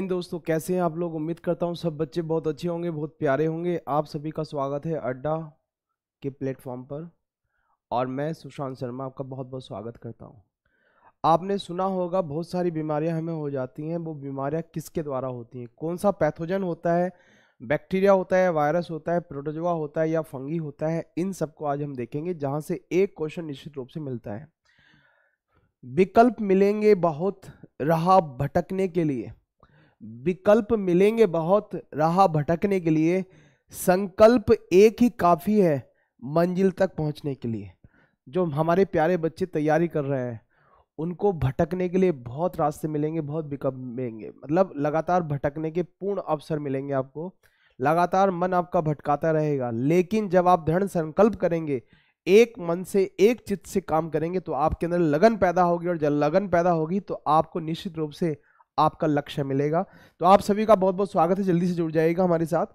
इन दोस्तों कैसे हैं आप लोग उम्मीद करता हूँ सब बच्चे बहुत अच्छे होंगे बहुत प्यारे होंगे आप सभी का स्वागत है अड्डा के प्लेटफॉर्म पर और मैं सुशांत शर्मा आपका बहुत बहुत स्वागत करता हूँ आपने सुना होगा बहुत सारी बीमारियां हमें हो जाती हैं वो बीमारियां किसके द्वारा होती हैं कौन सा पैथोजन होता है बैक्टीरिया होता है वायरस होता है प्रोटोजवा होता है या फंगी होता है इन सबको आज हम देखेंगे जहाँ से एक क्वेश्चन निश्चित रूप से मिलता है विकल्प मिलेंगे बहुत राह भटकने के लिए विकल्प मिलेंगे बहुत राह भटकने के लिए संकल्प एक ही काफ़ी है मंजिल तक पहुंचने के लिए जो हमारे प्यारे बच्चे तैयारी कर रहे हैं उनको भटकने के लिए बहुत रास्ते मिलेंगे बहुत विकल्प मिलेंगे मतलब लगातार भटकने के पूर्ण अवसर मिलेंगे आपको लगातार मन आपका भटकाता रहेगा लेकिन जब आप दृढ़ संकल्प करेंगे एक मन से एक चित्त से काम करेंगे तो आपके अंदर लगन पैदा होगी और जब लगन पैदा होगी तो आपको निश्चित रूप से आपका लक्ष्य मिलेगा तो आप सभी का बहुत बहुत स्वागत है जल्दी से जुड़ जाएगा हमारे साथ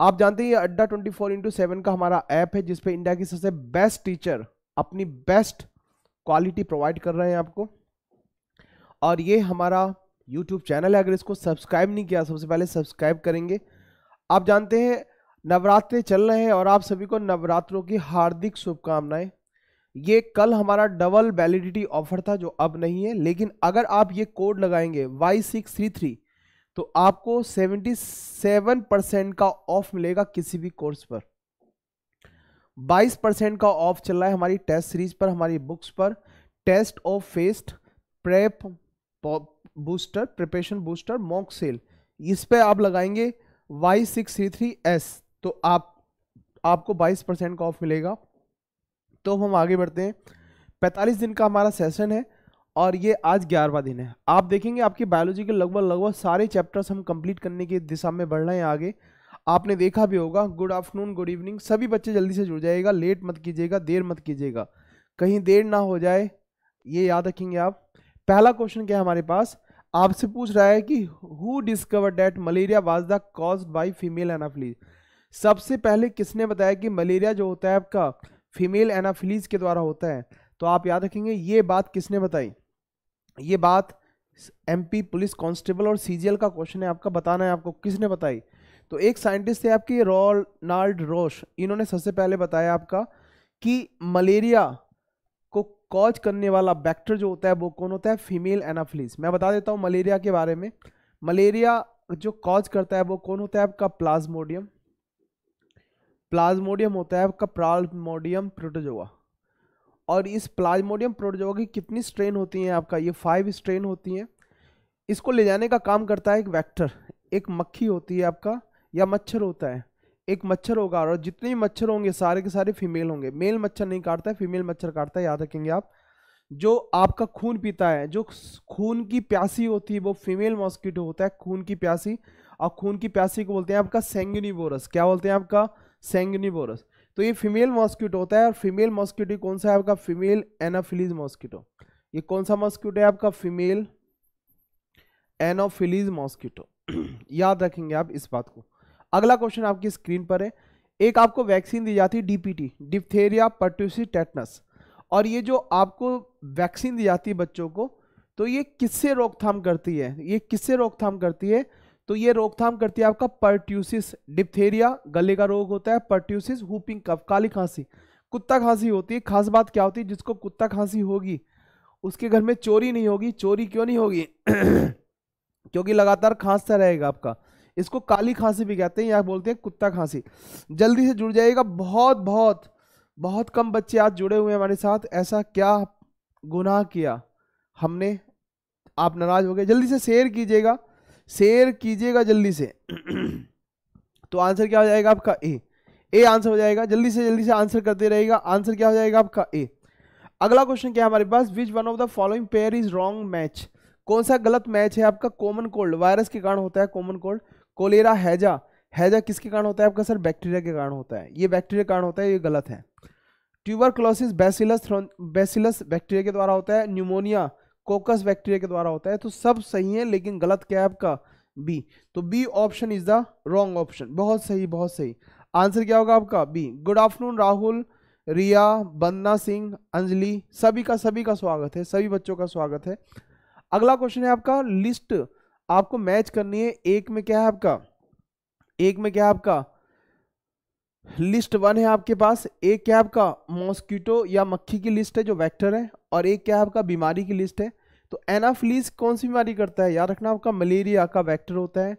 आप जानते हैं अड्डा ट्वेंटी फोर इंटू सेवन का हमारा ऐप है जिसपे इंडिया की सबसे बेस्ट टीचर अपनी बेस्ट क्वालिटी प्रोवाइड कर रहे हैं आपको और ये हमारा यूट्यूब चैनल है अगर इसको सब्सक्राइब नहीं किया सबसे पहले सब्सक्राइब करेंगे आप जानते हैं नवरात्रे चल रहे हैं और आप सभी को नवरात्रों की हार्दिक शुभकामनाएं ये कल हमारा डबल वैलिडिटी ऑफर था जो अब नहीं है लेकिन अगर आप ये कोड लगाएंगे वाई सिक्स थ्री थ्री तो आपको सेवेंटी सेवन परसेंट का ऑफ मिलेगा किसी भी कोर्स पर बाईस परसेंट का ऑफ चल रहा है हमारी टेस्ट सीरीज पर हमारी बुक्स पर test of fest prep booster preparation booster mock sale इस पे आप लगाएंगे Y six three three S तो आप आपको बाईस परसेंट का ऑफ मिलेगा तो हम आगे बढ़ते हैं पैंतालीस दिन का हमारा सेशन है और ये आज ग्यारहवा दिन है आप देखेंगे आपकी बायोलॉजी के लगभग लगभग सारे चैप्टर्स हम कंप्लीट करने की दिशा में बढ़ रहे हैं आगे आपने देखा भी होगा गुड आफ्टरनून गुड इवनिंग सभी बच्चे जल्दी से जुड़ जाएगा लेट मत कीजिएगा देर मत कीजिएगा कहीं देर ना हो जाए ये याद रखेंगे आप पहला क्वेश्चन क्या है हमारे पास आपसे पूछ रहा है कि who discover that malaria was the cause by female anopheles सबसे पहले किसने बताया कि मलेरिया जो होता है आपका फीमेल एनाफिलीज के द्वारा होता है तो आप याद रखेंगे ये बात किसने बताई ये बात एमपी पुलिस कांस्टेबल और सीजीएल का क्वेश्चन है आपका बताना है आपको किसने बताई तो एक साइंटिस्ट थे आपकी रोनाल्ड रोश इन्होंने सबसे पहले बताया आपका कि मलेरिया को कॉज करने वाला बैक्टर जो होता है वो कौन होता है फीमेल एनाफिलीज मैं बता देता हूँ मलेरिया के बारे में मलेरिया जो कॉज करता है वो कौन होता है आपका प्लाज्मोडियम प्लाज्मोडियम होता है आपका प्लाज्मोडियम प्रोटोजोआ और इस प्लाज्मोडियम प्रोटोजोआ की कितनी स्ट्रेन होती हैं आपका ये फाइव स्ट्रेन होती हैं इसको ले जाने का काम करता है एक वैक्टर एक मक्खी होती है आपका या मच्छर होता है एक मच्छर होगा और जितने भी मच्छर होंगे सारे के सारे फीमेल होंगे मेल मच्छर नहीं काटता है फीमेल मच्छर काटता है याद रखेंगे आप जो आपका खून पीता है जो खून की प्यासी होती है वो फीमेल मॉस्किटो होता है खून की प्यासी और खून की प्यासी को बोलते हैं आपका बोरस क्या बोलते हैं आपका सेंगनीबोरस तो ये फीमेल मॉस्किटो होता है और फीमेल मॉस्किटो कौन सा है आपका फीमेल एनाफिलीज मॉस्किटो ये कौन सा मॉस्किटो है आपका फीमेल एनोफिलीज मॉस्किटो याद रखेंगे आप इस बात को अगला क्वेश्चन आपकी स्क्रीन पर है एक आपको वैक्सीन दी जाती है डीपीटी डिप्थेरिया पर्ट्यूसी टेटनस और ये जो आपको वैक्सीन दी जाती है बच्चों को तो ये किससे रोकथाम करती है ये किससे रोकथाम करती है तो ये रोकथाम करती है आपका पर्ट्यूसिस डिप्थेरिया गले का रोग होता है पर्ट्यूसिस हुपिंग कफ काली खांसी कुत्ता खांसी होती है खास बात क्या होती है जिसको कुत्ता खांसी होगी उसके घर में चोरी नहीं होगी चोरी क्यों नहीं होगी क्योंकि लगातार खांसता रहेगा आपका इसको काली खांसी भी कहते हैं या बोलते हैं कुत्ता खांसी जल्दी से जुड़ जाइएगा बहुत बहुत बहुत कम बच्चे आज जुड़े हुए हैं हमारे साथ ऐसा क्या गुनाह किया हमने आप नाराज हो गए जल्दी से शेयर कीजिएगा शेयर कीजिएगा जल्दी से तो आंसर क्या हो जाएगा आपका ए ए आंसर हो जाएगा जल्दी से जल्दी से आंसर करते रहेगा आंसर क्या हो जाएगा आपका ए अगला क्वेश्चन क्या है हमारे पास which one of the following pair is wrong match कौन सा गलत मैच है आपका कॉमन कोल्ड वायरस के कारण होता है कॉमन कोल्ड कोलेरा हैजा हैजा किसके कारण होता है आपका सर बैक्टीरिया के कारण होता है ये बैक्टीरिया कारण होता है ये गलत है tuberculosis bacillus bacillus bacteria के द्वारा होता है न्यूमोनिया कोकस बैक्टीरिया के द्वारा होता है तो सब सही है लेकिन गलत क्या है आपका बी तो B option is the wrong option बहुत सही बहुत सही आंसर क्या होगा आपका B good afternoon Rahul Riya Bandana Singh Anjali सभी का सभी का स्वागत है सभी बच्चों का स्वागत है अगला क्वेश्चन है आपका लिस्ट आपको मैच करनी है एक में क्या है आपका एक में क्या है आपका लिस्ट वन है आपके पास एक क्या है आपका मॉस्किटो या मक्खी की लिस्ट है जो वेक्टर है और एक क्या है आपका बीमारी की लिस्ट है तो एनाफ्लीस कौन सी बीमारी करता है याद रखना आपका मलेरिया का वैक्टर होता है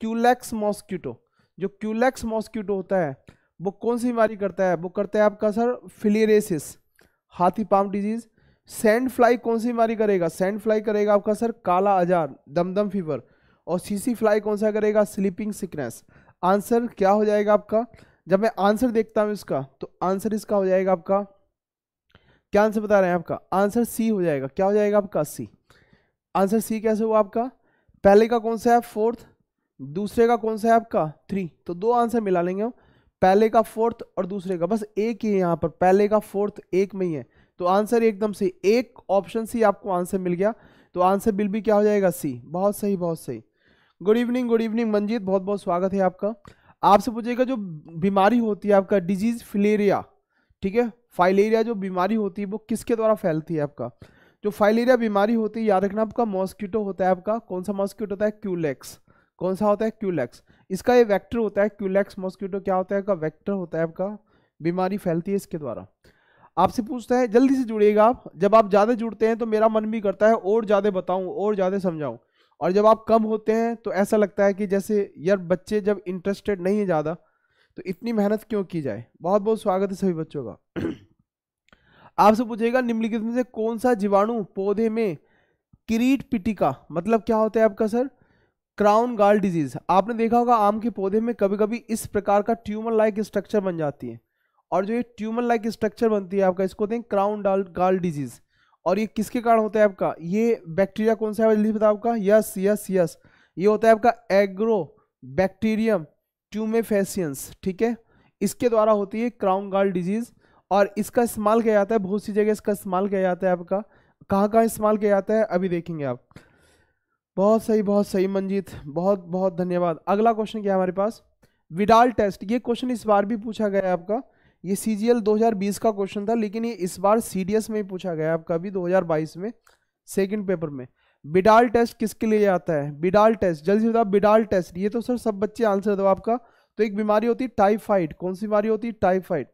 क्यूलैक्स मॉस्क्यूटो जो क्यूलैक्स मॉस्क्यूटो होता है वो कौन सी बीमारी करता है वो करता है आपका सर फिलेरेसिस हाथी पाम डिजीज़ सैंड फ्लाई कौन सी बीमारी करेगा सैंड फ्लाई करेगा आपका सर काला आजार दमदम फीवर और सीसी फ्लाई कौन सा करेगा स्लीपिंग सिकनेस आंसर क्या हो जाएगा आपका जब मैं आंसर देखता हूँ इसका तो आंसर इसका हो जाएगा आपका क्या आंसर बता रहे हैं आपका आंसर सी हो जाएगा क्या हो जाएगा आपका सी आंसर सी कैसे हुआ आपका पहले का कौन सा है फोर्थ दूसरे का कौन सा है आपका थ्री तो दो आंसर मिला लेंगे हम पहले का फोर्थ और दूसरे का बस एक ही है यहाँ पर पहले का फोर्थ एक में ही है तो आंसर एकदम से एक ऑप्शन सी आपको आंसर मिल गया तो आंसर बिल भी क्या हो जाएगा सी बहुत सही बहुत सही good evening good evening Manjeet बहुत बहुत स्वागत है आपका आपसे पूछेगा जो बीमारी होती है आपका डिजीज फिलेरिया ठीक है फाइलेरिया जो बीमारी होती है वो किसके द्वारा फैलती है आपका जो फाइलेरिया बीमारी होती है याद रखना आपका मॉस्किटो होता है आपका कौन सा मॉस्किटो होता है क्यूलेक्स कौन सा होता है क्यूलेक्स इसका ये वेक्टर होता है क्यूलेक्स मॉस्किटो क्या होता है आपका वैक्टर होता है आपका बीमारी फैलती है इसके द्वारा आपसे पूछता है जल्दी से जुड़िएगा आप जब आप ज़्यादा जुड़ते हैं तो मेरा मन भी करता है और ज़्यादा बताऊँ और ज़्यादा समझाऊँ और जब आप कम होते हैं तो ऐसा लगता है कि जैसे यार बच्चे जब इंटरेस्टेड नहीं है ज़्यादा तो इतनी मेहनत क्यों की जाए बहुत बहुत स्वागत है सभी बच्चों का आपसे पूछेगा निम्नलिखित में से कौन सा जीवाणु पौधे में किरीट पिटिका मतलब क्या होता है आपका सर क्राउन गाल डिजीज आपने देखा होगा आम के पौधे में कभी कभी इस प्रकार का ट्यूमर लाइक स्ट्रक्चर बन जाती है और जो ये ट्यूमर लाइक स्ट्रक्चर बनती है आपका इसको दें क्राउन डाल गाल डिजीज और ये किसके कारण होता है आपका ये बैक्टीरिया कौन सा है बताओ आपका यस यस यस ये होता है आपका एग्रो बैक्टीरियम ट्यूमेफेसियंस ठीक है इसके द्वारा होती है क्राउन गार्ड डिजीज़ और इसका इस्तेमाल किया जाता है बहुत सी जगह इसका इस्तेमाल किया जाता है आपका कहाँ कहाँ इस्तेमाल किया जाता है अभी देखेंगे आप बहुत सही बहुत सही मंजीत बहुत बहुत धन्यवाद अगला क्वेश्चन क्या है हमारे पास विडाल टेस्ट ये क्वेश्चन इस बार भी पूछा गया है आपका ये सी जी एल का क्वेश्चन था लेकिन ये इस बार सी में ही पूछा गया है आपका अभी 2022 में सेकंड पेपर में बिडाल टेस्ट किसके लिए आता है बिडाल टेस्ट जल्दी से बताओ बिडाल टेस्ट ये तो सर सब बच्चे आंसर दो आपका तो एक बीमारी होती है टाइफाइड कौन सी बीमारी होती है टाइफाइड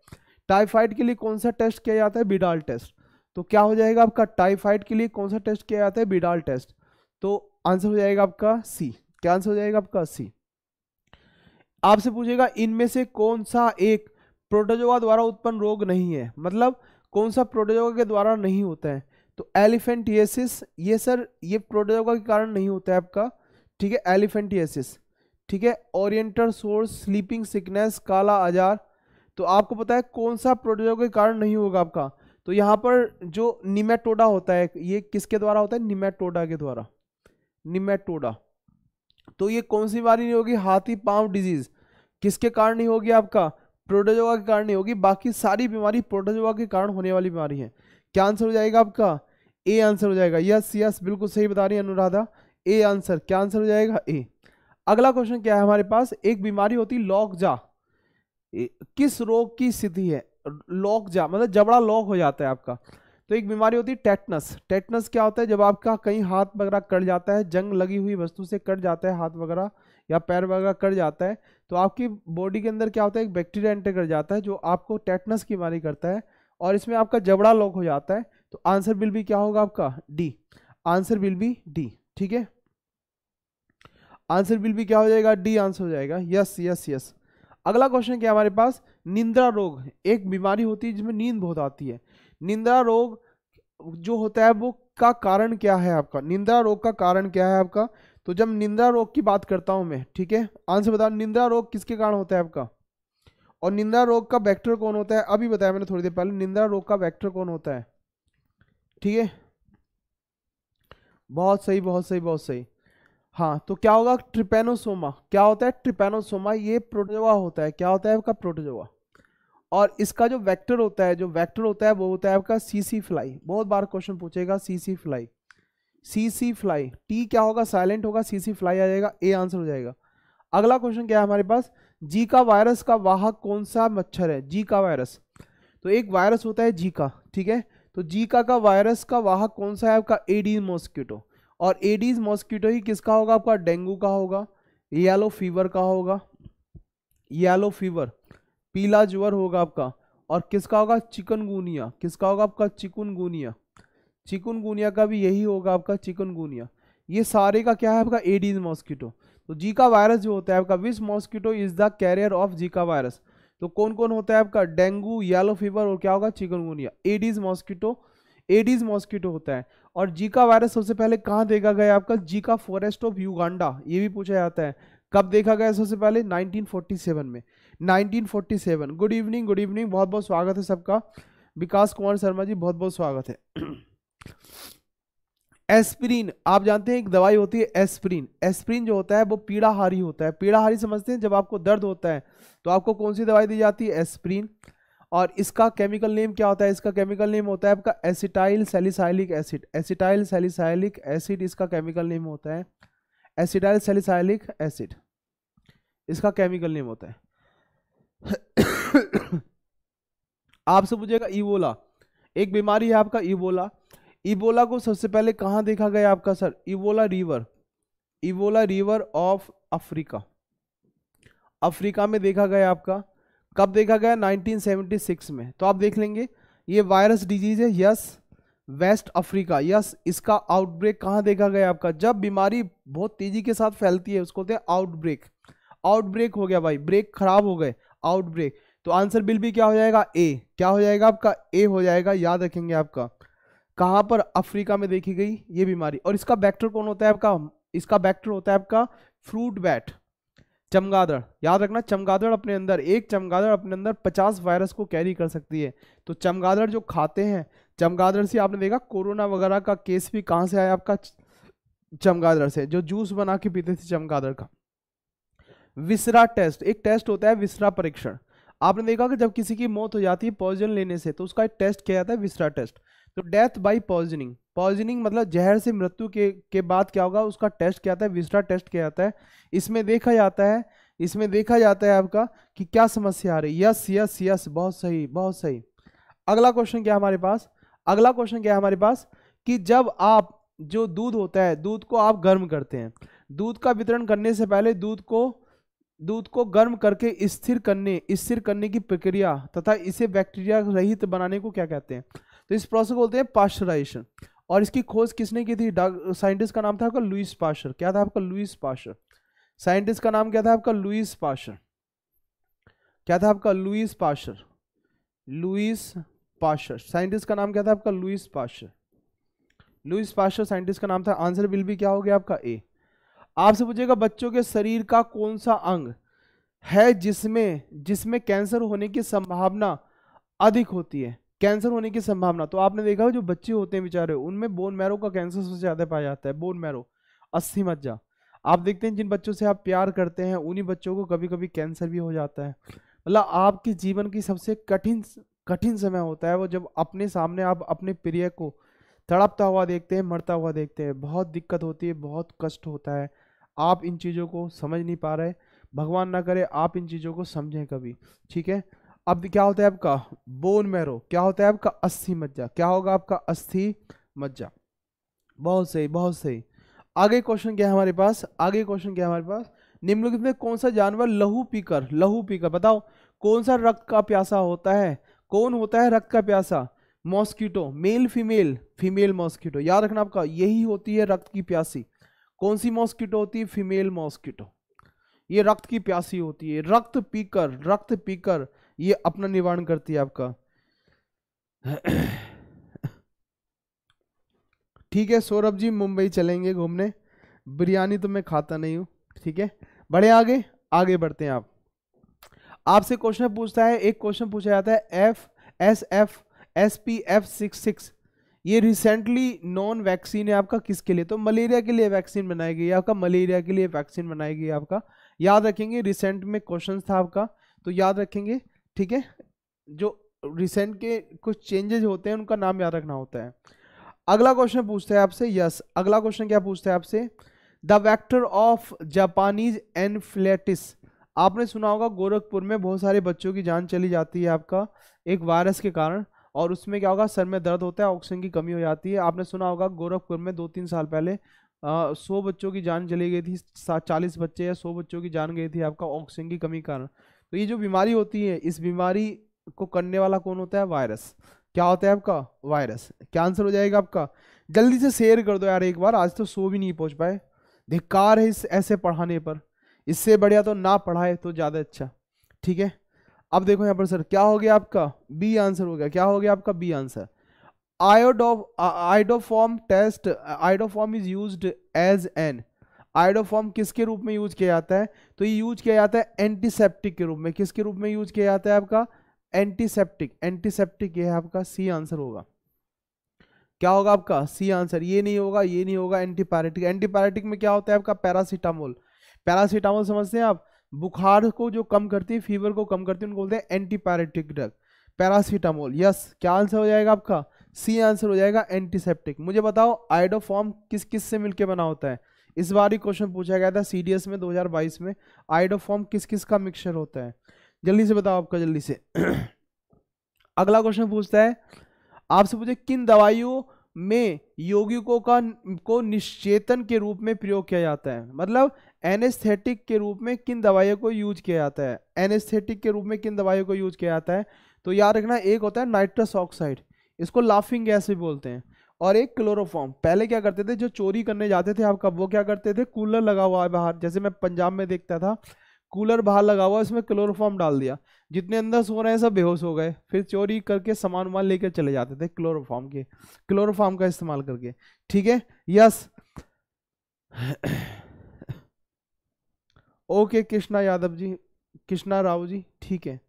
टाइफाइड के लिए कौन सा टेस्ट किया जाता है बिडाल टेस्ट तो क्या हो जाएगा आपका टाइफाइड के लिए कौन सा टेस्ट किया जाता है बिडाल टेस्ट तो आंसर हो जाएगा आपका सी क्या आंसर हो जाएगा आपका सी आपसे पूछेगा इनमें से कौन सा एक प्रोटोजोवा द्वारा उत्पन्न रोग नहीं है मतलब कौन सा प्रोटोजोवा के द्वारा नहीं होता है तो एलिफेंटियसिस ये सर ये प्रोटोजोआ के कारण नहीं होता है आपका ठीक है एलिफेंटियसिस ठीक है ओरिएंटल सोर्स स्लीपिंग सिकनेस काला आजार तो आपको पता है कौन सा प्रोटोजोआ के कारण नहीं होगा आपका तो यहाँ पर जो निमेटोडा होता है ये किसके द्वारा होता है निमेटोडा के द्वारा निमेटोडा तो ये कौन सी बीमारी नहीं होगी हाथी पाँव डिजीज किसके कारण नहीं होगी आपका प्रोटोजोआ के कारण नहीं होगी बाकी सारी बीमारी प्रोटोजोआ के कारण होने वाली बीमारी है क्या आंसर हो जाएगा आपका ए आंसर हो जाएगा यस यस बिल्कुल सही बता रही है अनुराधा ए आंसर क्या आंसर हो जाएगा ए अगला क्वेश्चन क्या है हमारे पास एक बीमारी होती लॉक जा किस रोग की स्थिति है लॉक जा मतलब जबड़ा लॉक हो जाता है आपका तो एक बीमारी होती है टेटनस टेटनस क्या होता है जब आपका कहीं हाथ वगैरह कट जाता है जंग लगी हुई वस्तु से कट जाता है हाथ वगैरह या पैर वगैरह कट जाता है तो आपकी बॉडी के अंदर क्या होता है एक बैक्टीरिया एंटर कर जाता है जो आपको टेटनस की बीमारी करता है और इसमें आपका जबड़ा लॉक हो जाता है तो आंसर विल भी क्या होगा आपका D answer will be D ठीक है आंसर विल भी क्या हो जाएगा डी आंसर हो जाएगा यस यस यस अगला क्वेश्चन क्या हमारे पास निंद्रा रोग एक बीमारी होती है जिसमें नींद बहुत आती है निंद्रा रोग जो होता है वो का कारण क्या है आपका निंद्रा रोग का कारण क्या है आपका तो जब निंद्रा रोग की बात करता हूं मैं ठीक है आंसर बताओ निंद्रा रोग किसके कारण होता है आपका और निंद्रा रोग का वेक्टर कौन होता है अभी बताया मैंने थोड़ी देर पहले निंद्रा रोग का वेक्टर कौन होता है ठीक है बहुत सही बहुत सही बहुत सही हाँ तो क्या होगा ट्रिपेनोसोमा क्या होता है ट्रिपेनोसोमा ये प्रोटोजोआ होता है क्या होता है आपका प्रोटोजोआ और इसका जो वेक्टर होता है जो वेक्टर होता है वो होता है आपका सीसी फ्लाई बहुत बार क्वेश्चन पूछेगा CC fly CC fly T क्या होगा साइलेंट होगा सीसी फ्लाई आ जाएगा ए आंसर हो जाएगा अगला क्वेश्चन क्या है हमारे पास जीका वायरस का वाहक कौन सा मच्छर है जी का वायरस तो एक वायरस होता है जीका ठीक है तो जीका का वायरस का वाहक कौन सा है आपका एडीज मॉस्किटो और एडीज मॉस्किटो ही किसका होगा आपका डेंगू का होगा येलो फीवर का होगा येलो फीवर पीला ज्वर होगा आपका और किसका होगा चिकनगुनिया किसका होगा आपका चिकनगुनिया चिकनगुनिया का भी यही होगा आपका चिकनगुनिया ये सारे का क्या है आपका एडीज मॉस्किटो तो जीका वायरस जो होता है आपका this mosquito is the carrier of Zika virus तो कौन कौन होता है आपका डेंगू येलो फीवर और क्या होगा chikungunya aedes mosquito aedes mosquito होता है और जीका वायरस सबसे पहले कहाँ देखा गया आपका जीका फॉरेस्ट ऑफ युगांडा ये भी पूछा जाता है कब देखा गया सबसे पहले 1947 में 1947 गुड इवनिंग गुड इवनिंग बहुत बहुत स्वागत है सबका विकास कुमार शर्मा जी बहुत बहुत स्वागत है एस्प्रीन आप जानते हैं एक दवाई होती है एस्प्रीन एस्प्रीन जो होता है वो पीड़ाहारी होता है पीड़ाहारी समझते हैं जब आपको दर्द होता है तो आपको कौन सी दवाई दी जाती है एस्प्रीन और इसका केमिकल नेम क्या होता है इसका केमिकल नेम होता है आपका acetyl salicylic acid acetyl salicylic acid इसका केमिकल नेम होता है एसिटाइल सेलिसाइलिक एसिड इसका केमिकल नेम होता है आपसे पूछेगा ईवोला एक बीमारी है आपका ईवोला इबोला को सबसे पहले कहाँ देखा गया आपका sir Ebola river Ebola river of Africa Africa में देखा गया आपका कब देखा गया 1976 में तो आप देख लेंगे ये वायरस डिजीज है यस वेस्ट अफ्रीका यस इसका आउटब्रेक कहाँ देखा गया आपका जब बीमारी बहुत तेजी के साथ फैलती है उसको होते हैं आउटब्रेक आउटब्रेक हो गया भाई ब्रेक खराब हो गए आउटब्रेक तो आंसर बिल भी क्या हो जाएगा ए क्या हो जाएगा आपका ए हो जाएगा याद रखेंगे आपका कहाँ पर अफ्रीका में देखी गई ये बीमारी और इसका बैक्टर कौन होता है आपका इसका बैक्टर होता है आपका फ्रूट बैट चमगादड़ याद रखना चमगादड़ अपने अंदर एक चमगादड़ अपने अंदर पचास वायरस को कैरी कर सकती है तो चमगादड़ जो खाते हैं चमगादड़ से आपने देखा कोरोना वगैरह का केस भी कहाँ से आया आपका चमगादड़ से जो जूस बना के पीते थे चमगादड़ का विसरा टेस्ट एक टेस्ट होता है विसरा परीक्षण आपने देखा कि जब किसी की मौत हो जाती है पॉइजन लेने से तो उसका एक टेस्ट किया जाता है विसरा टेस्ट तो डेथ बाय पॉइजनिंग पॉइजनिंग मतलब जहर से मृत्यु के के बाद क्या होगा उसका टेस्ट क्या आता है विस्टा टेस्ट क्या आता है इसमें देखा जाता है इसमें देखा जाता है आपका कि क्या समस्या आ रही है यस यस यस बहुत सही बहुत सही अगला क्वेश्चन क्या हमारे पास अगला क्वेश्चन क्या हमारे पास कि जब आप जो दूध होता है दूध को आप गर्म करते हैं दूध का वितरण करने से पहले दूध को दूध को गर्म करके स्थिर करने स्थिर करने की प्रक्रिया तथा इसे बैक्टीरिया रहित बनाने को क्या कहते हैं तो इस प्रोसेस को बोलते हैं पाश्चराइजेशन और इसकी खोज किसने की थी साइंटिस्ट का नाम था आपका लुइस पाशर क्या था आपका लुइस पाशर साइंटिस्ट का नाम क्या था आपका लुइस पाशर क्या था आपका Louis Pasteur Louis Pasteur scientist का नाम क्या था आपका Louis Pasteur Louis Pasteur scientist का नाम था आंसर बिल भी क्या हो गया आपका ए आपसे पूछेगा बच्चों के शरीर का कौन सा अंग है जिसमें जिसमें कैंसर होने की संभावना अधिक होती है कैंसर होने की संभावना तो आपने देखा जो बच्चे होते हैं बेचारे उनमें बोन मैरो का कैंसर सबसे ज़्यादा पाया जाता है बोन मैरो अस्सी मज्जा आप देखते हैं जिन बच्चों से आप प्यार करते हैं उन्हीं बच्चों को कभी कभी कैंसर भी हो जाता है मतलब आपके जीवन की सबसे कठिन कठिन समय होता है वो जब अपने सामने आप अपने प्रिय को तड़पता हुआ देखते हैं मरता हुआ देखते हैं बहुत दिक्कत होती है बहुत कष्ट होता है आप इन चीज़ों को समझ नहीं पा रहे भगवान ना करे आप इन चीज़ों को समझें कभी ठीक है अब क्या होता है आपका बोन मैरो क्या होता है आपका अस्थि मज्जा क्या होगा आपका अस्थि मज्जा बहुत सही बहुत सही आगे क्वेश्चन क्या है हमारे पास आगे क्वेश्चन क्या है हमारे पास निम्नलिखित में कौन सा जानवर लहू पीकर लहू पीकर बताओ कौन सा रक्त का प्यासा होता है कौन होता है रक्त का प्यासा mosquito male female female mosquito याद रखना आपका यही होती है रक्त की प्यासी कौन सी मॉस्किटो होती है फीमेल मॉस्किटो ये रक्त की प्यासी होती है रक्त पीकर रक्त पीकर ये अपना निवारण करती है आपका ठीक है सौरभ जी मुंबई चलेंगे घूमने बिरयानी तो मैं खाता नहीं हूँ ठीक है बड़े आगे आगे बढ़ते हैं आप आपसे क्वेश्चन पूछता है एक क्वेश्चन पूछा जाता है F S F S P F six six ये रिसेंटली नॉन वैक्सीन है आपका किसके लिए तो मलेरिया के लिए वैक्सीन बनाई गई आपका मलेरिया के लिए वैक्सीन बनाई गई आपका याद रखेंगे रिसेंट में क्वेश्चन था आपका तो याद रखेंगे ठीक है जो रिसेंट के कुछ चेंजेस होते हैं उनका नाम याद रखना होता है अगला क्वेश्चन पूछता है आपसे यस अगला क्वेश्चन क्या पूछता है आपसे the vector of Japanese encephalitis आपने सुना होगा गोरखपुर में बहुत सारे बच्चों की जान चली जाती है आपका एक वायरस के कारण और उसमें क्या होगा सर में दर्द होता है ऑक्सीजन की कमी हो जाती है आपने सुना होगा गोरखपुर में दो तीन साल पहले सौ बच्चों की जान चली गई थी चालीस बच्चे या सौ बच्चों की जान गई थी आपका ऑक्सीजन की कमी कारण तो ये जो बीमारी होती है इस बीमारी को करने वाला कौन होता है वायरस क्या होता है आपका वायरस क्या आंसर हो जाएगा आपका जल्दी से शेयर कर दो यार एक बार आज तो सो भी नहीं पहुंच पाए धिकार है इस ऐसे पढ़ाने पर इससे बढ़िया तो ना पढ़ाए तो ज़्यादा अच्छा ठीक है अब देखो यहाँ पर सर क्या हो गया आपका बी आंसर हो गया क्या हो गया आपका B answer iodo iodoform test iodoform is use as an iodoform किसके रूप में यूज किया जाता है तो ये यूज किया जाता है एंटीसेप्टिक के रूप में किसके रूप में यूज किया जाता है आपका एंटीसेप्टिक एंटीसेप्टिक ये है आपका सी आंसर होगा क्या होगा आपका सी आंसर ये नहीं होगा ये नहीं होगा एंटीपायरेटिक एंटीपायरेटिक में क्या होता है आपका पैरासीटामोल पैरासीटामोल समझते हैं आप बुखार को जो कम करती है फीवर को कम करती है उनको बोलते हैं एंटीपायरेटिक ड्रग पैरासीटामोल यस क्या आंसर हो जाएगा आपका सी आंसर हो जाएगा एंटीसेप्टिक मुझे बताओ आइडोफॉर्म किस किस से मिलकर बना होता है इस बार ही क्वेश्चन पूछा गया था सीडीएस में 2022 में आइडोफॉर्म किस किस का मिक्सचर होता है जल्दी से बताओ आपका जल्दी से अगला क्वेश्चन पूछता है आपसे पूछे किन दवाइयों में यौगिकों का को निश्चेतन के रूप में प्रयोग किया जाता है मतलब एनेस्थेटिक के रूप में किन दवाइयों को यूज किया जाता है एनेस्थेटिक के रूप में किन दवाइयों को यूज किया जाता है तो याद रखना एक होता है नाइट्रस ऑक्साइड इसको लाफिंग गैस भी बोलते हैं और एक क्लोरोफॉर्म पहले क्या करते थे जो चोरी करने जाते थे आपका वो क्या करते थे कूलर लगा हुआ है बाहर जैसे मैं पंजाब में देखता था कूलर बाहर लगा हुआ है उसमें क्लोरोफॉर्म डाल दिया जितने अंदर सो रहे हैं सब बेहोश हो गए फिर चोरी करके सामान वामान लेकर चले जाते थे क्लोरोफॉर्म के क्लोरोफॉर्म का इस्तेमाल करके ठीक है यस ओके कृष्णा यादव जी कृष्णा राव जी ठीक है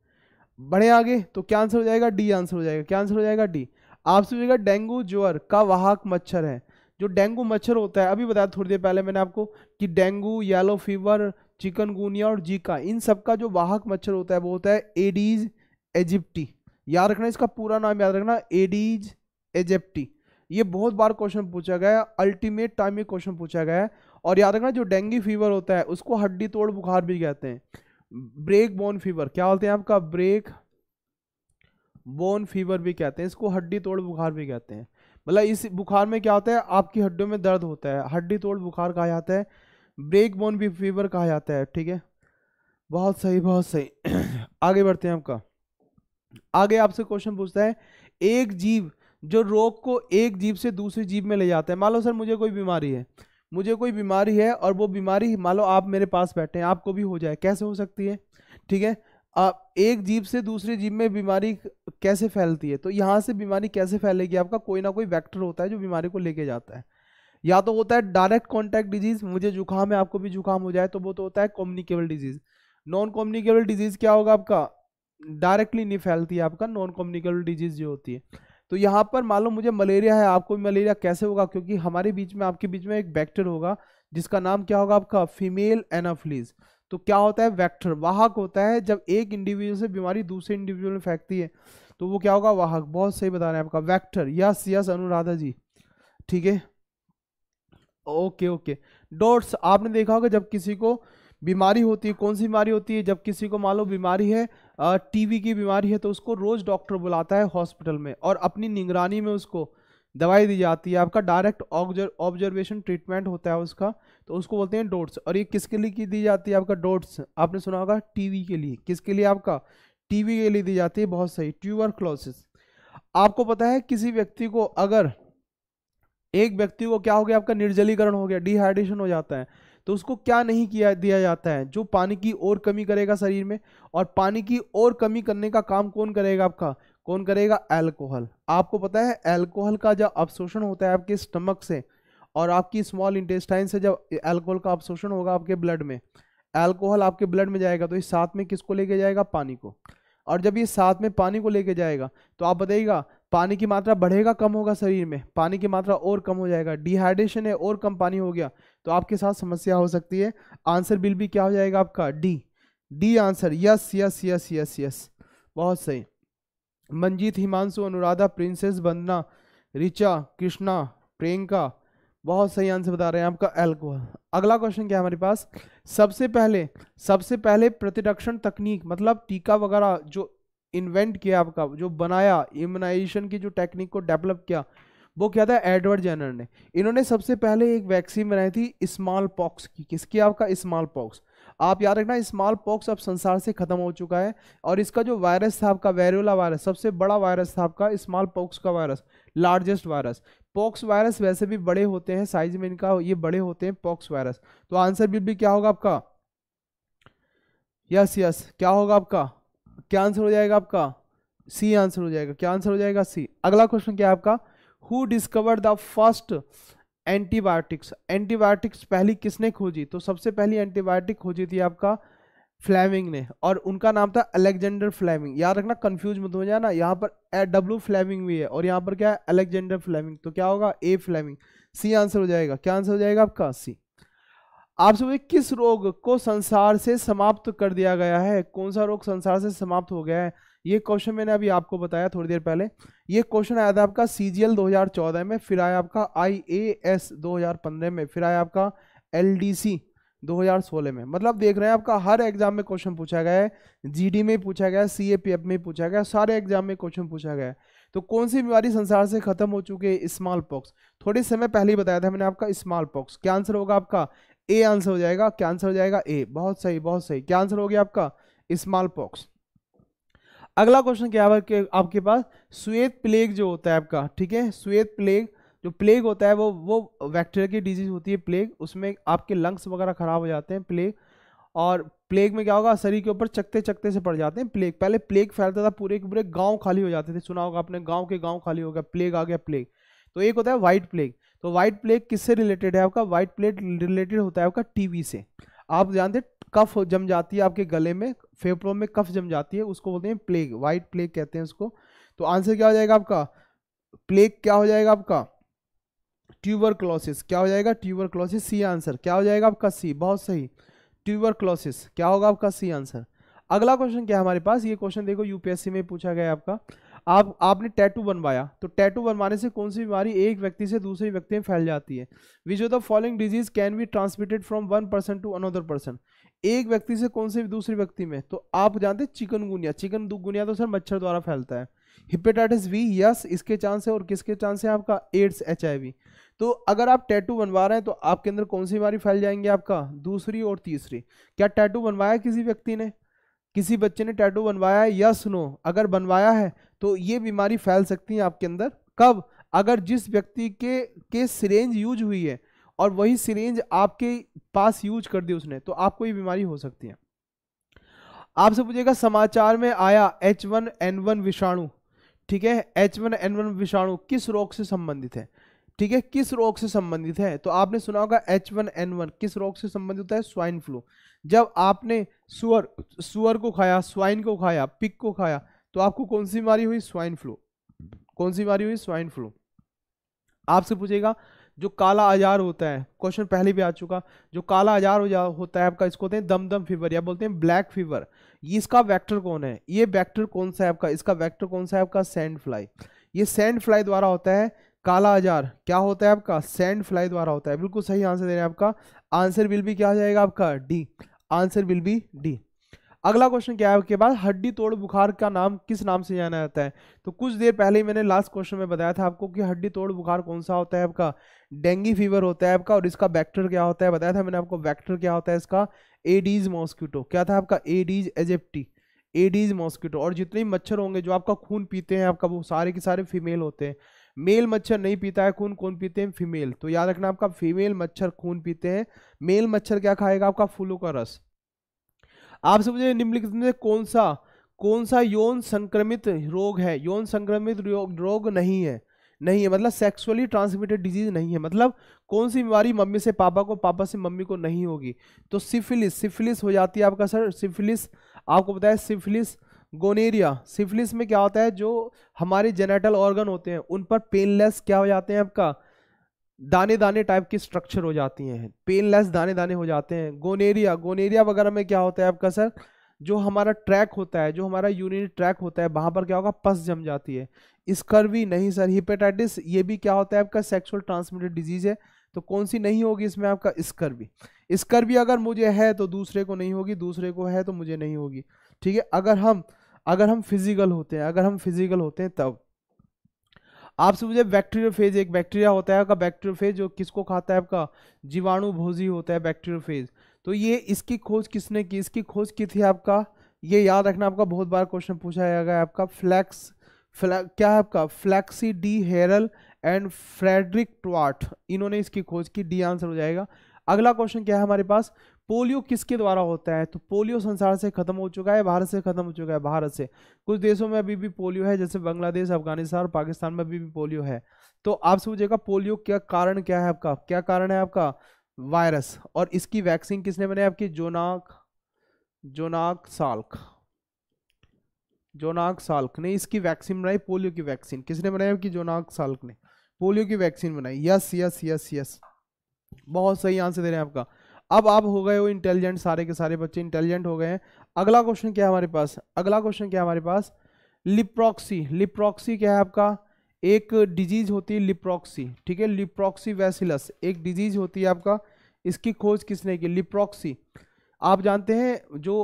बढ़े आगे तो क्या आंसर हो जाएगा डी आंसर हो जाएगा क्या आंसर हो जाएगा डी आपसे पूछेगा डेंगू ज्वर का वाहक मच्छर है जो डेंगू मच्छर होता है अभी बताया थोड़ी देर पहले मैंने आपको कि डेंगू येलो फीवर चिकनगुनिया और जीका इन सब का जो वाहक मच्छर होता है वो होता है एडीज एजिप्टी याद रखना इसका पूरा नाम याद रखना एडीज एजिप्टी ये बहुत बार क्वेश्चन पूछा गया है अल्टीमेट टाइम में क्वेश्चन पूछा गया है और याद रखना जो डेंगू फीवर होता है उसको हड्डी तोड़ बुखार भी कहते हैं ब्रेक बोन फीवर क्या बोलते हैं आपका ब्रेक बोन फीवर भी कहते हैं इसको हड्डी तोड़ बुखार भी कहते हैं मतलब इस बुखार में क्या होता है आपकी हड्डियों में दर्द होता है हड्डी तोड़ बुखार कहा जाता है ब्रेक बोन भी फीवर कहा जाता है ठीक है बहुत सही बहुत सही आगे बढ़ते हैं आपका आगे आपसे क्वेश्चन पूछता है एक जीव जो रोग को एक जीव से दूसरे जीव में ले जाता है मान लो सर मुझे कोई बीमारी है मुझे कोई बीमारी है और वो बीमारी मान लो आप मेरे पास बैठे हैं आपको भी हो जाए कैसे हो सकती है ठीक है आप एक जीव से दूसरे जीव में बीमारी कैसे फैलती है तो यहाँ से बीमारी कैसे फैलेगी आपका कोई ना कोई वैक्टर होता है जो बीमारी को लेके जाता है या तो होता है डायरेक्ट कॉन्टैक्ट डिजीज मुझे जुकाम है आपको भी जुकाम हो जाए तो वो तो होता है communicable disease non communicable disease क्या होगा आपका डायरेक्टली नहीं फैलती है आपका नॉन कॉम्युनिकेबल डिजीज जो होती है तो यहाँ पर मान लो मुझे मलेरिया है आपको भी मलेरिया कैसे होगा क्योंकि हमारे बीच में आपके बीच में एक बैक्टर होगा जिसका नाम क्या होगा आपका फीमेल एनाफ्लीज तो क्या होता है वैक्टर वाहक होता है जब एक इंडिविजुअल से बीमारी दूसरे इंडिविजुअल में फेंकती है तो वो क्या होगा वाहक बहुत सही बता रहे हैं आपका vector yes yes Anuradha ji ठीक है ओके ओके डॉट्स आपने देखा होगा जब किसी को बीमारी होती है कौन सी बीमारी होती है जब किसी को मान लो बीमारी है टीवी की बीमारी है तो उसको रोज़ डॉक्टर बुलाता है हॉस्पिटल में और अपनी निगरानी में उसको दवाई दी जाती है आपका डायरेक्ट ऑब्जर्वेशन ट्रीटमेंट होता है उसका तो उसको बोलते हैं डोट्स और ये किसके लिए की दी जाती है आपका डोट्स आपने सुना होगा टीवी के लिए किसके लिए आपका टीवी के लिए दी जाती है बहुत सही ट्यूबर क्लोसिस आपको पता है किसी व्यक्ति को अगर एक व्यक्ति को क्या हो गया आपका निर्जलीकरण हो गया डिहाइड्रेशन हो जाता है तो उसको क्या नहीं किया दिया जाता है जो पानी की और कमी करेगा शरीर में और पानी की और कमी करने का काम कौन करेगा आपका कौन करेगा एल्कोहल आपको पता है एल्कोहल का जब अवशोषण होता है आपके स्टमक से और आपकी स्मॉल इंटेस्टाइन से जब एल्कोहल का अवशोषण होगा आपके ब्लड में एल्कोहल आपके ब्लड में जाएगा तो ये साथ में किसको लेके जाएगा पानी को और जब ये साथ में पानी को लेके जाएगा तो आप बताइएगा पानी की मात्रा बढ़ेगा कम होगा शरीर में पानी की मात्रा और कम हो जाएगा डिहाइड्रेशन है और कम पानी हो गया तो आपके साथ समस्या हो सकती है आंसर बिल भी क्या हो जाएगा आपका D D answer yes yes yes yes yes बहुत सही मंजीत हिमांशु अनुराधा प्रिंसेस बंदना रिचा कृष्णा प्रियंका बहुत सही आंसर बता रहे हैं आपका एल्कोहल अगला क्वेश्चन क्या है हमारे पास सबसे पहले सबसे पहले प्रतिरक्षण तकनीक मतलब टीका वगैरह जो इन्वेंट किया आपका जो बनाया इम्यूनाइजेशन की जो टेक्निक को डेवलप किया वो क्या था एडवर्ड जेनर ने इन्होंने सबसे पहले एक वैक्सीन बनाई थी स्मॉल पॉक्स की किसकी आपका स्मॉल पॉक्स आप याद रखना स्मॉल पॉक्स अब संसार से खत्म हो चुका है और इसका जो वायरस था आपका वेरोला वायरस सबसे बड़ा वायरस था आपका स्मॉल पॉक्स का virus largest virus pox virus वैसे भी बड़े होते हैं साइज में इनका ये बड़े होते हैं पॉक्स वायरस तो आंसर बिल भी क्या होगा आपका यस यस क्या होगा आपका क्या आंसर हो जाएगा आपका सी आंसर हो जाएगा क्या आंसर हो जाएगा सी अगला क्वेश्चन क्या है आपका who discover the first antibiotics antibiotics पहली किसने खोजी तो सबसे पहली एंटीबायोटिक खोजी थी आपका फ्लैमिंग ने और उनका नाम था अलेक्जेंडर फ्लैमिंग याद रखना कंफ्यूज मत हो जाना यहाँ पर डब्ल्यू फ्लैमिंग भी है और यहाँ पर क्या है अलेक्जेंडर फ्लैमिंग तो क्या होगा ए फ्लैमिंग सी आंसर हो जाएगा क्या आंसर हो जाएगा आपका सी आपसे पूछे किस रोग को संसार से समाप्त कर दिया गया है कौन सा रोग संसार से समाप्त हो गया है ये क्वेश्चन मैंने अभी आपको बताया थोड़ी देर पहले ये क्वेश्चन आया था आपका सी जी एल दो हजार चौदह में फिर आया आपका आई ए एस दो हजार पंद्रह में फिर आया आपका एल डी सी 2016 में मतलब देख रहे हैं आपका हर एग्जाम में क्वेश्चन पूछा गया है जीडी में पूछा गया पी एफ में पूछा गया सारे एग्जाम में क्वेश्चन पूछा गया है तो कौन सी बीमारी संसार से खत्म हो चुकी है स्मॉल पॉक्स थोड़े समय पहले ही बताया था मैंने आपका स्मॉल पॉक्स क्या आंसर होगा आपका ए आंसर हो जाएगा क्या आंसर हो जाएगा ए बहुत सही बहुत सही क्या आंसर हो गया आपका स्मॉल पॉक्स अगला क्वेश्चन क्या है कि आपके पास श्वेत प्लेग जो होता है आपका ठीक है श्वेत प्लेग जो प्लेग होता है वो वो बैक्टीरिया की डिजीज होती है प्लेग उसमें आपके लंग्स वगैरह खराब हो जाते हैं प्लेग और प्लेग में क्या होगा शरीर के ऊपर चकते चकते से पड़ जाते हैं प्लेग पहले प्लेग फैलता था पूरे के पूरे गांव खाली हो जाते थे सुना होगा आपने गांव के गांव खाली हो गया प्लेग आ गया प्लेग तो एक होता है वाइट प्लेग तो वाइट प्लेग किससे रिलेटेड है आपका वाइट प्लेग रिलेटेड होता है आपका टीवी से आप जानते हैं कफ जम जाती है आपके गले में फेफड़ों में कफ जम जाती है उसको बोलते हैं प्लेग वाइट प्लेग कहते हैं उसको तो आंसर क्या हो जाएगा आपका प्लेग क्या हो जाएगा आपका ट्यूबर क्लोसिस क्या हो जाएगा ट्यूबर क्लोसिस सी आंसर क्या हो जाएगा आपका सी बहुत सही ट्यूबर क्लोसिस क्या होगा आपका सी आंसर अगला क्वेश्चन क्या है हमारे पास ये क्वेश्चन देखो यूपीएससी में पूछा गया आपका आप आपने टैटू बनवाया तो टैटू बनवाने से कौन सी बीमारी एक व्यक्ति से दूसरे व्यक्ति में फैल जाती है which of the following disease can be transmitted from one person to another person एक व्यक्ति से कौन से दूसरे व्यक्ति में तो आप जानते हैं चिकनगुनिया चिकन गुनिया तो सर मच्छर द्वारा फैलता है हिपेटाइटिस वी यस इसके चांस है और किसके चांस है आपका एड्स एच तो अगर आप टैटू बनवा रहे हैं तो आपके अंदर कौन सी बीमारी फैल जाएंगी आपका दूसरी और तीसरी क्या टैटू बनवाया किसी व्यक्ति ने किसी बच्चे ने टैटू बनवाया है यस नो अगर बनवाया है तो ये बीमारी फैल सकती है आपके अंदर कब अगर जिस व्यक्ति के के सिरेंज यूज हुई है और वही सिरेंज आपके पास यूज कर दी उसने तो आपको ये बीमारी हो सकती है आपसे पूछेगा समाचार में आया एच वन एन वन विषाणु ठीक है एच वन एन वन विषाणु किस रोग से संबंधित है ठीक है किस रोग से संबंधित है तो आपने सुना होगा एच वन एन वन किस रोग से संबंधित होता है स्वाइन फ्लू जब आपने सुअर सुअर को खाया स्वाइन को खाया पिक को खाया तो आपको कौन सी बीमारी हुई स्वाइन फ्लू कौन सी बीमारी हुई स्वाइन फ्लू आपसे पूछेगा जो काला आजार होता है क्वेश्चन पहले भी आ चुका जो काला आजार हो होता है आपका इसको होते हैं दमदम फीवर या बोलते हैं ब्लैक फीवर इसका वैक्टर कौन है ये वैक्टर कौन सा है आपका इसका वैक्टर कौन सा है आपका सैंड फ्लाई ये सैंड फ्लाई द्वारा होता है काला आजार क्या होता है आपका सैंड फ्लाई द्वारा होता है बिल्कुल सही आंसर दे रहे हैं आपका आंसर विल भी क्या हो जाएगा आपका D answer will be D अगला क्वेश्चन क्या है आपके पास हड्डी तोड़ बुखार का नाम किस नाम से जाना जाता है तो कुछ देर पहले ही मैंने लास्ट क्वेश्चन में बताया था आपको कि हड्डी तोड़ बुखार कौन सा होता है आपका डेंगी फीवर होता है आपका और इसका वैक्टर क्या होता है बताया था मैंने आपको वैक्टर क्या होता है इसका एडीज मॉस्किटो क्या था आपका एडीज एजेप्टी एडीज मॉस्किटो और जितने मच्छर होंगे जो आपका खून पीते हैं आपका वो सारे के सारे फीमेल होते हैं मेल मच्छर नहीं पीता है खून कौन पीते हैं फीमेल तो याद रखना आपका फीमेल मच्छर खून पीते हैं मेल मच्छर क्या खाएगा आपका फूलों का रस आपसे मुझे निम्नलिखित में कौन सा कौन सा यौन संक्रमित रोग है यौन संक्रमित रोग नहीं है नहीं है मतलब सेक्सुअली ट्रांसमिटेड डिजीज नहीं है मतलब कौन सी बीमारी मम्मी से पापा को पापा से मम्मी को नहीं होगी तो सिफिलिस सिफिलिस हो जाती है आपका सर सिफिलिस आपको बताया सिफिलिस गोनेरिया सिफिलिस में क्या होता है जो हमारे जेनेटल ऑर्गन होते हैं उन पर पेनलेस क्या हो जाते हैं आपका दाने दाने टाइप की स्ट्रक्चर हो जाती हैं पेनलेस दाने दाने हो जाते हैं गोनेरिया गोनेरिया वगैरह में क्या होता है आपका सर जो हमारा ट्रैक होता है जो हमारा यूरिन ट्रैक होता है वहाँ पर क्या होगा पस जम जाती है स्कर्वी नहीं सर हिपेटाइटिस ये भी क्या होता है आपका सेक्सुअल ट्रांसमिटेड डिजीज़ है तो कौन सी नहीं होगी इसमें आपका स्कर्वी स्कर्वी अगर मुझे है तो दूसरे को नहीं होगी दूसरे को है तो मुझे नहीं होगी ठीक है अगर हम अगर हम फिजिकल होते हैं अगर हम फिजिकल होते हैं तब आपसे मुझे फेज एक बैक्टीरिया होता है आपका फेज जो किसको खाता है आपका जीवाणु भोजी होता है फेज तो ये इसकी खोज किसने की इसकी खोज की थी आपका ये याद रखना आपका बहुत बार क्वेश्चन पूछा जाएगा आपका फ्लैक्स क्या है आपका Felix d'Herelle and Frederick ट्वाट इन्होंने इसकी खोज की डी आंसर हो जाएगा अगला क्वेश्चन क्या है हमारे पास पोलियो किसके द्वारा होता है तो पोलियो संसार से खत्म हो चुका है भारत से खत्म हो चुका है भारत से कुछ देशों में अभी भी पोलियो है जैसे बांग्लादेश अफगानिस्तान और पाकिस्तान में अभी भी पोलियो है तो आपसे पूछेगा पोलियो क्या कारण क्या है आपका क्या कारण है आपका वायरस और इसकी वैक्सीन किसने बनाई आपकी जोनाक जोनाक साल्क जोनाक साल्क ने इसकी वैक्सीन बनाई पोलियो की वैक्सीन किसने बनाई आपकी जोनाक साल्क ने पोलियो की वैक्सीन बनाई यस यस यस यस बहुत सही आंसर दे रहे हैं आपका अब आप हो गए हो इंटेलिजेंट सारे के सारे बच्चे इंटेलिजेंट हो गए हैं अगला क्वेश्चन क्या है हमारे पास अगला क्वेश्चन क्या है हमारे पास लिप्रोक्सी लिप्रोक्सी क्या है आपका एक डिजीज होती है लिप्रोक्सी ठीक है लिप्रोक्सी वैसिलस एक डिजीज होती है आपका इसकी खोज किसने की लिप्रोक्सी आप जानते हैं जो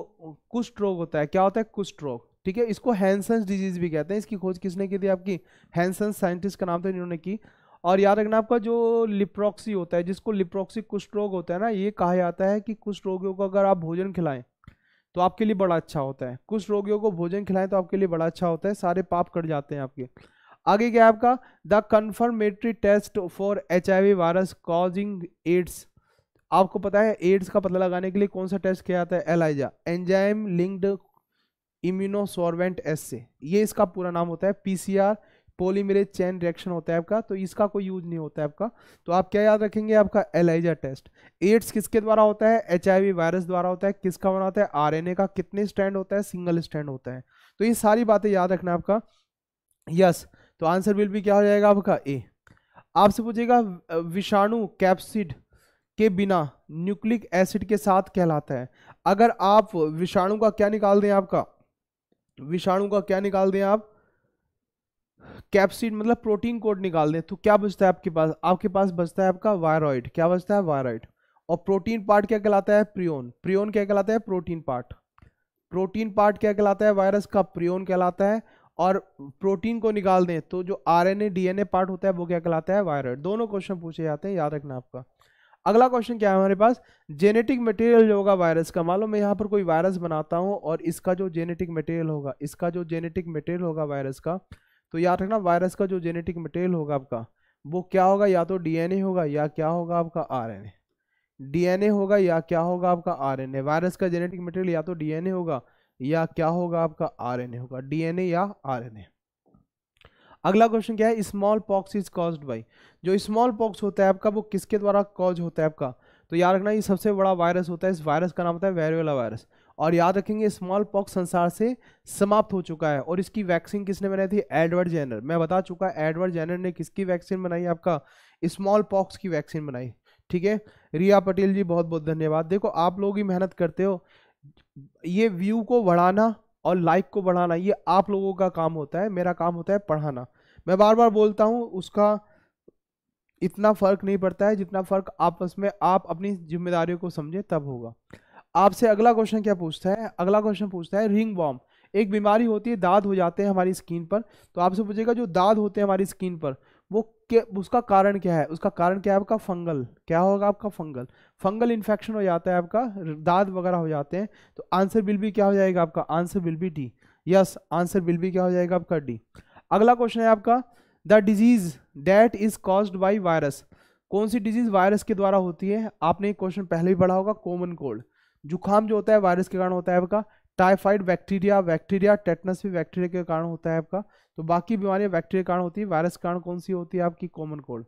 कुष्ठ रोग होता है क्या होता है कुष्ठ रोग ठीक है इसको हैंसन्स डिजीज भी कहते हैं इसकी खोज किसने की थी आपकी हैंसन्स साइंटिस्ट का नाम था तो इन्होंने की और याद रखना आपका जो लिप्रोक्सी होता है जिसको लिप्रोक्सी कुष्ठ रोग होता है ना ये कहा जाता है कि कुष्ठ रोगियों को अगर आप भोजन खिलाएं तो आपके लिए बड़ा अच्छा होता है कुछ रोगियों को भोजन खिलाएं तो आपके लिए बड़ा अच्छा होता है सारे पाप कट जाते हैं आपके आगे क्या है आपका the confirmatory test for H virus causing AIDS आपको पता है एड्स का पता लगाने के लिए कौन सा टेस्ट किया जाता है ELISA enzyme linked immunosorbent assay से ये इसका पूरा नाम होता है पीसीआर पोलीमरेज चैन रिएक्शन होता है आपका तो इसका कोई यूज नहीं होता है आपका तो आप क्या याद रखेंगे आपका एलाइजा टेस्ट एड्स किसके द्वारा होता है एच वायरस द्वारा होता है किसका बना होता है आर का कितने स्टैंड होता है सिंगल स्टैंड होता है तो ये सारी बातें याद रखना आपका यस तो आंसर विल भी क्या हो जाएगा आपका ए आपसे पूछेगा विषाणु कैप्सिड के बिना न्यूक्लिक एसिड के साथ कहलाता है अगर आप विषाणु का क्या निकाल दें आपका विषाणु का क्या निकाल दें आप कैप्सिड मतलब प्रोटीन कोड निकाल दें तो क्या बचता है आपके पास आपके पास बचता है आपका वायरॉइड क्या बचता है वायरॉइड और प्रोटीन पार्ट क्या कहलाता है प्रियोन प्रियोन क्या कहलाता है प्रोटीन पार्ट प्रोटीन पार्ट क्या कहलाता है वायरस का प्रियोन कहलाता है और प्रोटीन को निकाल दें तो जो आरएनए डीएनए पार्ट होता है वो क्या कहलाता है वायरॉइड दोनों क्वेश्चन पूछे जाते हैं याद रखना आपका अगला क्वेश्चन क्या है हमारे पास जेनेटिक मटेरियल जो होगा वायरस का मान लो मैं यहाँ पर कोई वायरस बनाता हूँ और इसका जो जेनेटिक मटेरियल होगा इसका जो जेनेटिक मटेरियल होगा वायरस का तो याद रखना वायरस का जो जेनेटिक मटेरियल होगा आपका वो क्या होगा या तो डीएनए होगा या क्या होगा आपका आर डीएनए होगा या क्या होगा आपका आरएनए वायरस का जेनेटिक मटेरियल या तो डीएनए होगा या क्या होगा आपका आरएनए होगा डीएनए या आरएनए अगला क्वेश्चन क्या है small pox is caused by जो स्मॉल पॉक्स होता है आपका वो किसके द्वारा कॉज होता है आपका तो याद रखना ये सबसे बड़ा वायरस होता है इस वायरस का नाम होता है वेरियोला वायरस और याद रखेंगे स्मॉल पॉक्स संसार से समाप्त हो चुका है और इसकी वैक्सीन किसने बनाई थी एडवर्ड जैनर मैं बता चुका एडवर्ड जैनर ने किसकी वैक्सीन बनाई आपका स्मॉल पॉक्स की वैक्सीन बनाई ठीक है रिया पटेल जी बहुत बहुत धन्यवाद देखो आप लोग ही मेहनत करते हो ये व्यू को बढ़ाना और लाइफ को बढ़ाना ये आप लोगों का काम होता है मेरा काम होता है पढ़ाना मैं बार बार बोलता हूँ उसका इतना फ़र्क नहीं पड़ता है जितना फ़र्क आपस में आप अपनी जिम्मेदारियों को समझे तब होगा आपसे अगला क्वेश्चन क्या पूछता है अगला क्वेश्चन पूछता है रिंग बॉम एक बीमारी होती है दाद हो जाते हैं हमारी स्किन पर तो आपसे पूछेगा जो दाद होते हैं हमारी स्किन पर वो क्या उसका कारण क्या है उसका कारण क्या है आपका फंगल क्या होगा आपका फंगल फंगल इन्फेक्शन हो जाता है आपका दाद वगैरह हो जाते हैं तो आंसर विल भी क्या हो जाएगा आपका answer will be D yes answer will be क्या हो जाएगा आपका डी अगला क्वेश्चन है आपका the disease that is caused by virus कौन सी डिजीज़ वायरस के द्वारा होती है आपने एक क्वेश्चन पहले भी पढ़ा होगा कॉमन कोल्ड जुकाम जो होता है वायरस के कारण होता है आपका टाइफाइड बैक्टीरिया बैक्टीरिया टेटनस भी बैक्टीरिया के कारण होता है आपका तो बाकी बीमारियां बैक्टीरिया कारण होती है वायरस कारण कौन सी होती है आपकी कॉमन कोल्ड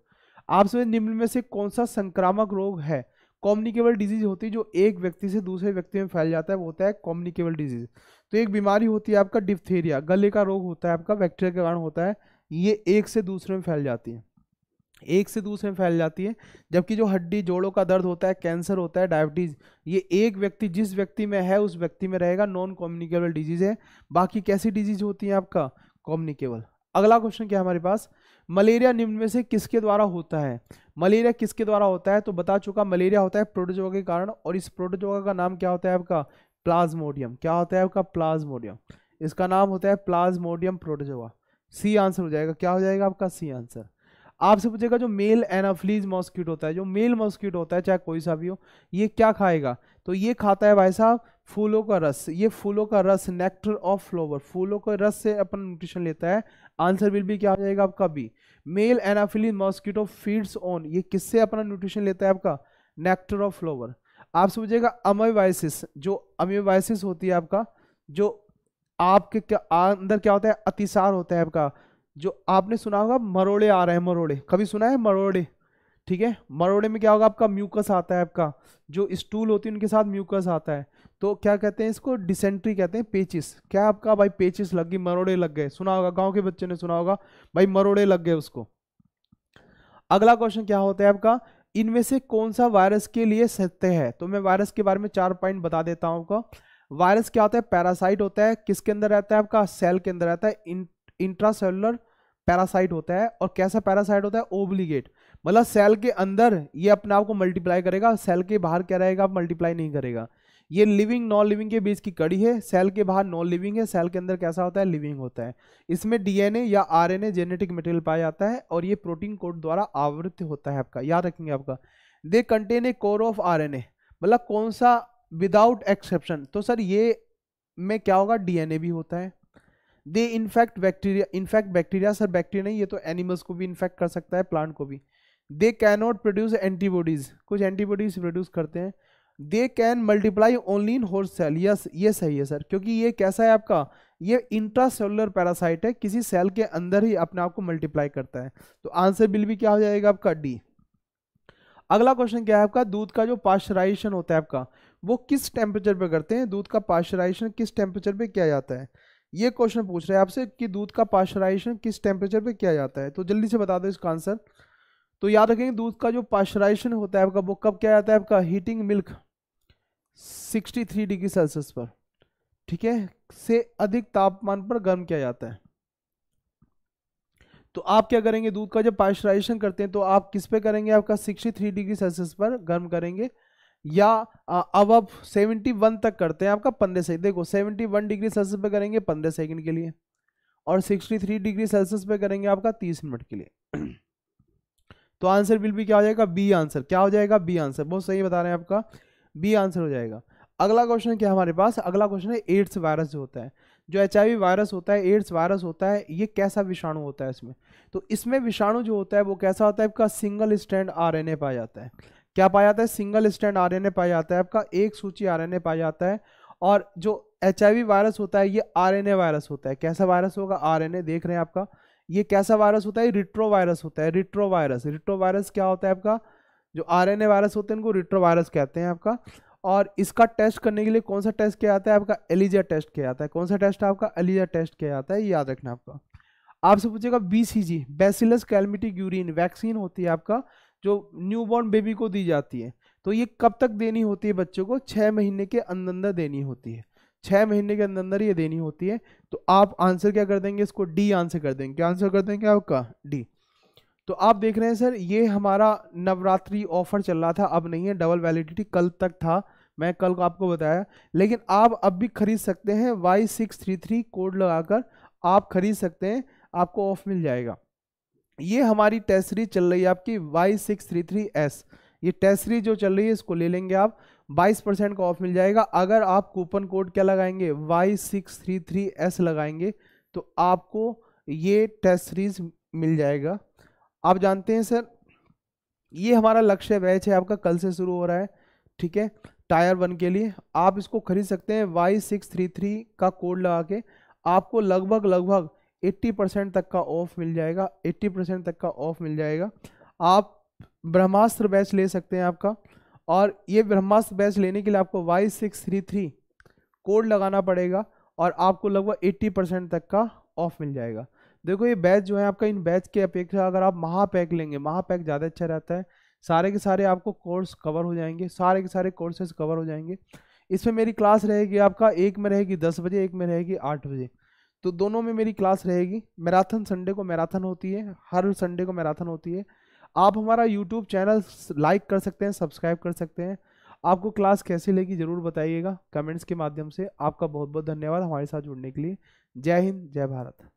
आपसे निम्न में से कौन सा संक्रामक रोग है कॉम्युनिकेबल डिजीज होती है जो एक व्यक्ति से दूसरे व्यक्ति में फैल जाता है वो होता है कॉम्युनिकेबल डिजीज तो एक बीमारी होती है आपका डिप्थेरिया गले का रोग होता है आपका बैक्टीरिया के कारण होता है ये एक से दूसरे में फैल जाती है एक से दूसरे में फैल जाती है जबकि जो हड्डी जोड़ों का दर्द होता है कैंसर होता है डायबिटीज़ ये एक व्यक्ति जिस व्यक्ति में है उस व्यक्ति में रहेगा नॉन कॉम्युनिकेबल डिजीज़ है बाकी कैसी डिजीज़ होती है आपका कॉम्युनिकेबल अगला क्वेश्चन क्या हमारे पास मलेरिया निम्न में से किसके द्वारा होता है मलेरिया किसके द्वारा होता है तो बता चुका मलेरिया होता है प्रोटोजोगा के कारण और इस प्रोटोजोगा का नाम क्या होता है आपका प्लाज्मोडियम क्या होता है आपका प्लाज्मोडियम इसका नाम होता है प्लाज्मोडियम प्रोटोजोगा सी आंसर हो जाएगा क्या हो जाएगा आपका सी आंसर आपसे पूछेगा जो मेल एनाफ्लीज मॉस्किट होता है जो मेल मॉस्किट होता है चाहे कोई सा भी हो ये क्या खाएगा तो ये खाता है भाई साहब फूलों का रस ये फूलों का रस नेक्टर ऑफ फ्लोवर फूलों का रस से अपन न्यूट्रिशन लेता है आंसर विल भी क्या हो जाएगा आपका B male anopheles mosquito feeds on ये किससे अपना न्यूट्रिशन लेता है आपका नेक्टर ऑफ फ्लोवर आप समझिएगा अमेबाइसिस जो अमेबाइसिस होती है आपका जो आपके क्या अंदर क्या होता है अतिसार होता है आपका जो आपने सुना होगा मरोड़े आ रहे हैं मरोड़े कभी सुना है मरोड़े ठीक है मरोड़े में क्या होगा आपका म्यूकस आता है आपका जो स्टूल होती है उनके साथ म्यूकस आता है तो क्या कहते हैं इसको डिसेंट्री कहते हैं पेचिस क्या आपका भाई पेचिस लग गई मरोड़े लग गए सुना होगा गांव के बच्चे ने सुना होगा भाई मरोड़े लग गए उसको अगला क्वेश्चन क्या होता है आपका इनमें से कौन सा वायरस के लिए सत्य है तो मैं वायरस के बारे में चार पॉइंट बता देता हूँ आपको वायरस क्या होता है पैरासाइट होता है किसके अंदर रहता है आपका सेल के अंदर रहता है इंट्रासेलुलर पैरासाइट होता है और कैसा पैरासाइट होता है ओब्लीगेट मतलब सेल के अंदर ये अपने आप को मल्टीप्लाई करेगा सेल के बाहर क्या रहेगा मल्टीप्लाई नहीं करेगा ये लिविंग नॉन लिविंग के बीच की कड़ी है सेल के बाहर नॉन लिविंग है सेल के अंदर कैसा होता है लिविंग होता है इसमें डीएनए या आरएनए जेनेटिक मटेरियल पाया जाता है और ये प्रोटीन कोड द्वारा आवृत होता है आपका याद रखेंगे आपका they contain a core of RNA मतलब कौन सा विदाउट एक्सेप्शन तो सर ये में क्या होगा डीएनए भी होता है they infect bacteria infect bacteria sir bacteria नहीं ये तो एनिमल्स को भी इन्फेक्ट कर सकता है प्लांट को भी they can not produce antibodies कुछ एंटीबॉडीज़ प्रोड्यूस करते हैं they can multiply only in होर्स सेल यस ये सही है सर क्योंकि ये कैसा है आपका ये इंट्रासेलुलर पैरासाइट है किसी सेल के अंदर ही अपने आप को मल्टीप्लाई करता है तो आंसर बिल भी क्या हो जाएगा आपका डी अगला क्वेश्चन क्या है आपका दूध का जो पास्चराइजेशन होता है आपका वो किस टेम्परेचर पे करते हैं दूध का पाश्चराइजेशन किस टेम्परेचर पे किया जाता है ये क्वेश्चन पूछ रहे हैं आपसे कि दूध का पाश्चराइजेशन किस टेम्परेचर पे किया जाता है तो जल्दी से बता दो इसका आंसर तो याद रखेंगे दूध का जो पाश्चराइजेशन होता है आपका वो कब किया जाता है आपका हीटिंग मिल्क 63 डिग्री सेल्सियस पर ठीक है से अधिक तापमान पर गर्म किया जाता है तो आप क्या करेंगे दूध का जब पाश्चराइजेशन करते हैं तो आप किस पे करेंगे आपका सिक्सटी डिग्री सेल्सियस पर गर्म करेंगे या अब आप वन तक करते हैं आपका पंद्रह सेकंड देखो वन डिग्री सेल्सियस पे करेंगे पंद्रह सेकंड के लिए और सिक्सटी थ्री डिग्री सेल्सियस पे करेंगे आपका तीस मिनट के लिए तो आंसर बिल भी क्या हो जाएगा बी आंसर क्या हो जाएगा बी आंसर बहुत सही बता रहे हैं आपका बी आंसर हो जाएगा अगला क्वेश्चन क्या हमारे पास अगला क्वेश्चन है एड्स वायरस जो होता है जो एच वायरस होता है एड्स वायरस होता है ये कैसा विषाणु होता है इसमें तो इसमें विषाणु जो होता है वो कैसा होता है आपका सिंगल स्टैंड आर पाया जाता है क्या पाया जाता है सिंगल स्टैंड आरएनए पाया जाता है आपका एक सूची आरएनए पाया जाता है और जो एच वायरस होता है ये आरएनए वायरस होता है कैसा वायरस होगा आरएनए देख रहे हैं आपका ये कैसा वायरस होता है रिट्रो वायरस होता है रिट्रो वायरस रिट्रो वायरस क्या होता है आपका जो आर वायरस होते हैं इनको रिट्रो वायरस कहते हैं आपका और इसका टेस्ट करने के लिए कौन सा टेस्ट किया जाता है आपका एलिजा टेस्ट किया जाता है कौन सा टेस्ट आपका एलिजा टेस्ट किया जाता है याद रखना आपका आपसे पूछेगा B C G bacillus Calmette Guerin vaccine होती है आपका जो न्यू बॉर्न बेबी को दी जाती है तो ये कब तक देनी होती है बच्चों को छः महीने के अंदर अंदर देनी होती है छः महीने के अंदर अंदर ये देनी होती है तो आप आंसर क्या कर देंगे इसको डी आंसर कर देंगे क्या आंसर कर देंगे आपका डी तो आप देख रहे हैं सर ये हमारा नवरात्रि ऑफर चल रहा था अब नहीं है डबल वैलिडिटी कल तक था मैं कल को आपको बताया लेकिन आप अब भी खरीद सकते हैं Y six three three code लगाकर आप खरीद सकते हैं आपको ऑफ मिल जाएगा ये हमारी टेस्ट सीरीज चल रही है आपकी Y six three three S ये टेस्ट सीरीज जो चल रही है इसको ले लेंगे आप 22 परसेंट का ऑफ मिल जाएगा अगर आप कूपन कोड क्या लगाएंगे Y six three three S लगाएंगे तो आपको ये टेस्ट सीरीज मिल जाएगा आप जानते हैं सर ये हमारा लक्ष्य बैच है आपका कल से शुरू हो रहा है ठीक है टायर वन के लिए आप इसको खरीद सकते हैं वाई सिक्स थ्री थ्री का कोड लगा के आपको लगभग लगभग एट्टी परसेंट तक का ऑफ मिल जाएगा एट्टी परसेंट तक का ऑफ मिल जाएगा आप ब्रह्मास्त्र बैच ले सकते हैं आपका और ये ब्रह्मास्त्र बैच लेने के लिए आपको Y six three three code लगाना पड़ेगा और आपको लगभग एट्टी परसेंट तक का ऑफ मिल जाएगा देखो ये बैच जो है आपका इन बैच के अपेक्षा अगर आप महापैक लेंगे महापैक ज़्यादा अच्छा रहता है सारे के सारे आपको कोर्स कवर हो जाएंगे सारे के सारे कोर्सेज कवर हो जाएंगे इसमें मेरी क्लास रहेगी आपका एक में रहेगी दस बजे एक में रहेगी आठ बजे तो दोनों में मेरी क्लास रहेगी मैराथन संडे को मैराथन होती है हर संडे को मैराथन होती है आप हमारा यूट्यूब चैनल लाइक कर सकते हैं सब्सक्राइब कर सकते हैं आपको क्लास कैसी लगी ज़रूर बताइएगा कमेंट्स के माध्यम से आपका बहुत बहुत धन्यवाद हमारे साथ जुड़ने के लिए जय हिंद जय भारत